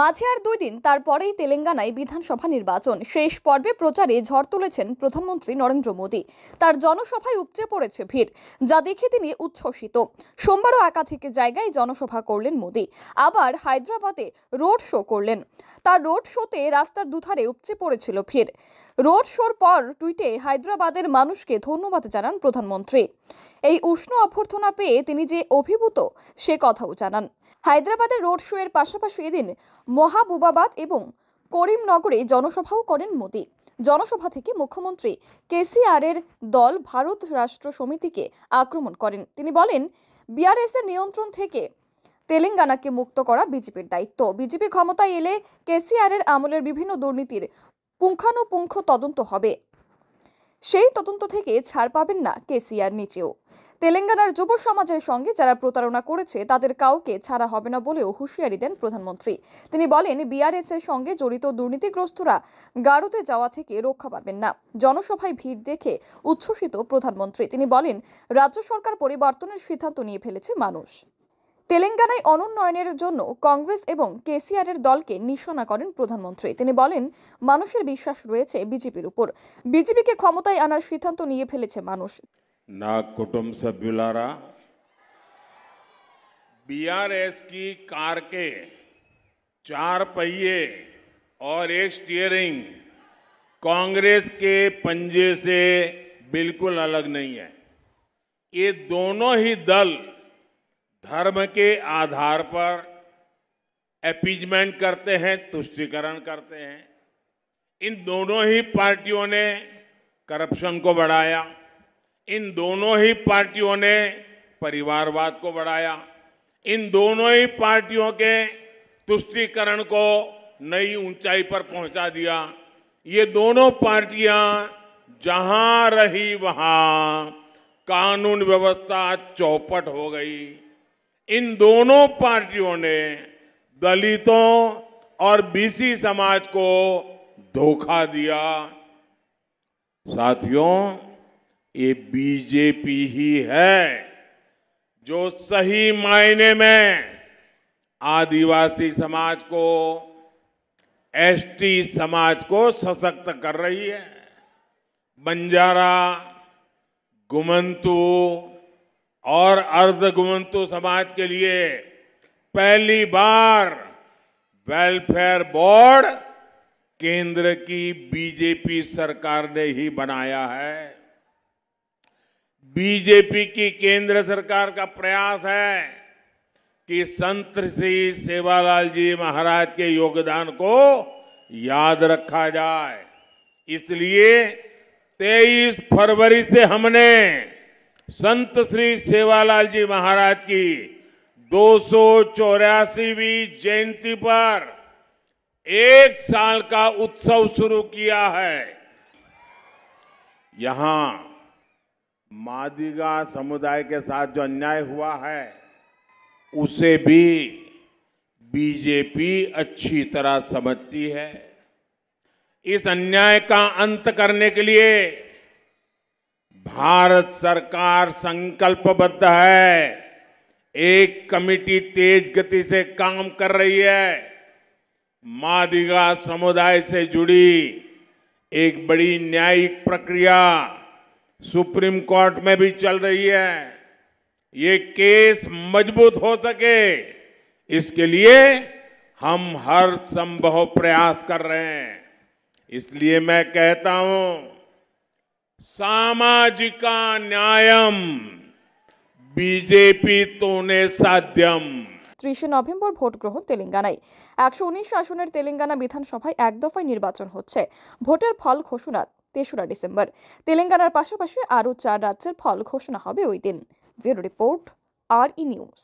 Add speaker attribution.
Speaker 1: মাঝে আর দুই দিন তারপরেই তেলেঙ্গানায় বিধানসভা নির্বাচন শেষ পর্বে প্রচারে ঝড় তুলেছেন প্রধানমন্ত্রী নরেন্দ্র মোদী তার জনসভায় উপচে পড়েছে ভিড় যা দেখে তিনি উচ্ছ্বসিত সোমবারও একাধিক জায়গায় জনসভা করলেন মোদী আবার হায়দ্রাবাদে রোড শো করলেন তার রোড শোতে রাস্তার দুধারে উপচে পড়েছিল ভিড় রোড শোর পর টুইটে হায়দ্রাবাদের মানুষকে ধন্যবাদ জানান প্রধানমন্ত্রী এই উষ্ণ অভ্যর্থনা পেয়ে তিনি যে অভিভূত সে কথাও জানান হায়দ্রাবাদের রোড শো এর পাশাপাশি এদিন মহাবুবাবাদ এবং করিমনগরে জনসভাও করেন মোদী জনসভা থেকে মুখ্যমন্ত্রী কেসিআরের দল ভারত রাষ্ট্র সমিতিকে আক্রমণ করেন তিনি বলেন বিআরএসের নিয়ন্ত্রণ থেকে তেলেঙ্গানাকে মুক্ত করা বিজেপির দায়িত্ব বিজেপি ক্ষমতায় এলে কেসিআরের আমলের বিভিন্ন দুর্নীতির পুঙ্খানুপুঙ্খ তদন্ত হবে সেই তদন্ত থেকে ছাড় পাবেন না কেসিআর নিচেও তেলেঙ্গানার যুব সমাজের সঙ্গে যারা প্রতারণা করেছে তাদের কাউকে ছাড়া হবে না বলেও হুঁশিয়ারি দেন প্রধানমন্ত্রী তিনি বলেন বিআরএস এর সঙ্গে জড়িত দুর্নীতিগ্রস্তরা গাড়ুতে যাওয়া থেকে রক্ষা পাবেন না জনসভায় ভিড় দেখে উচ্ছ্বসিত প্রধানমন্ত্রী তিনি বলেন রাজ্য সরকার পরিবর্তনের সিদ্ধান্ত নিয়ে ফেলেছে মানুষ তেলেঙ্গানায় অনুন্নয়নের জন্য কংগ্রেস এবং কেসিআরের দলকে নিশানা করেন প্রধানমন্ত্রী তিনি বলেন মানুষের বিশ্বাস রয়েছে বিজেপির উপর বিজেপিকে ক্ষমতায় আনার সিদ্ধান্ত নিয়ে ফেলেছে মানুষ
Speaker 2: না কুটুম সভ্যুলারা बीआरएस की कार के चार पहिए और एक स्टीयरिंग कांग्रेस के पंजे से बिल्कुल अलग नहीं है ये दोनों ही दल धर्म के आधार पर एपीजमेंट करते हैं तुष्टिकरण करते हैं इन दोनों ही पार्टियों ने करप्शन को बढ़ाया इन दोनों ही पार्टियों ने परिवारवाद को बढ़ाया इन दोनों ही पार्टियों के तुष्टिकरण को नई ऊंचाई पर पहुंचा दिया ये दोनों पार्टियां जहां रही वहां कानून व्यवस्था चौपट हो गई इन दोनों पार्टियों ने दलितों और बीसी समाज को धोखा दिया साथियों ये बीजेपी ही है जो सही मायने में आदिवासी समाज को एसटी समाज को सशक्त कर रही है बंजारा गुमंतू और अर्धगुवंतु समाज के लिए पहली बार वेलफेयर बोर्ड केंद्र की बीजेपी सरकार ने ही बनाया है बीजेपी की केंद्र सरकार का प्रयास है कि संत श्री सेवालाल जी महाराज के योगदान को याद रखा जाए इसलिए 23 फरवरी से हमने संत श्री सेवालाल जी महाराज की दो जयंती पर एक साल का उत्सव शुरू किया है यहां मादिगा समुदाय के साथ जो अन्याय हुआ है उसे भी बीजेपी अच्छी तरह समझती है इस अन्याय का अंत करने के लिए भारत सरकार संकल्पबद्ध है एक कमेटी तेज गति से काम कर रही है मादिगा समुदाय से जुड़ी एक बड़ी न्यायिक प्रक्रिया सुप्रीम कोर्ट में भी चल रही है ये केस मजबूत हो सके इसके लिए हम हर संभव प्रयास कर रहे हैं इसलिए मैं कहता हूं సామాజిక న్యాయం বিজেপি তোনে সাধ্যম
Speaker 1: ত্রিশে নভেম্বর ভোট গ্রহণ তেলেঙ্গানায় একশো উনিশ আসনের তেলেঙ্গানা বিধানসভায় এক দফায় নির্বাচন হচ্ছে ভোটের ফল ঘোষণা তেসরা ডিসেম্বর তেলেঙ্গানার পাশাপাশি আরও চার রাজ্যের ফল ঘোষণা হবে ওই দিন ব্যুরো রিপোর্ট আর ই নিউজ